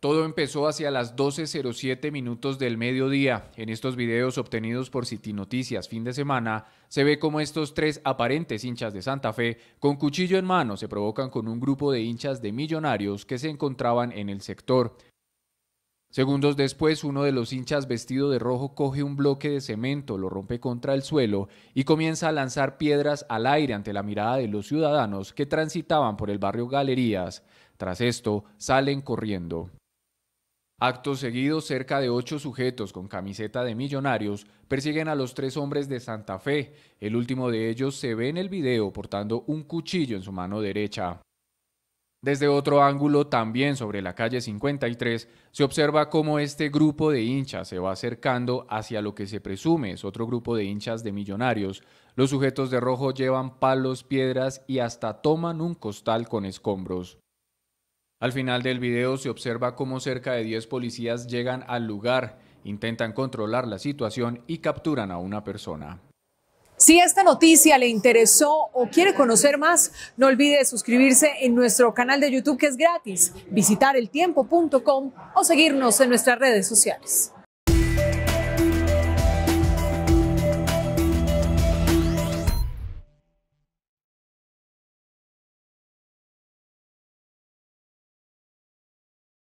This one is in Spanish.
Todo empezó hacia las 12.07 minutos del mediodía. En estos videos obtenidos por City Noticias fin de semana, se ve cómo estos tres aparentes hinchas de Santa Fe, con cuchillo en mano, se provocan con un grupo de hinchas de millonarios que se encontraban en el sector. Segundos después, uno de los hinchas vestido de rojo coge un bloque de cemento, lo rompe contra el suelo y comienza a lanzar piedras al aire ante la mirada de los ciudadanos que transitaban por el barrio Galerías. Tras esto, salen corriendo. Acto seguido, cerca de ocho sujetos con camiseta de millonarios persiguen a los tres hombres de Santa Fe. El último de ellos se ve en el video portando un cuchillo en su mano derecha. Desde otro ángulo, también sobre la calle 53, se observa cómo este grupo de hinchas se va acercando hacia lo que se presume es otro grupo de hinchas de millonarios. Los sujetos de rojo llevan palos, piedras y hasta toman un costal con escombros. Al final del video se observa cómo cerca de 10 policías llegan al lugar, intentan controlar la situación y capturan a una persona. Si esta noticia le interesó o quiere conocer más, no olvide suscribirse en nuestro canal de YouTube que es gratis, visitar eltiempo.com o seguirnos en nuestras redes sociales.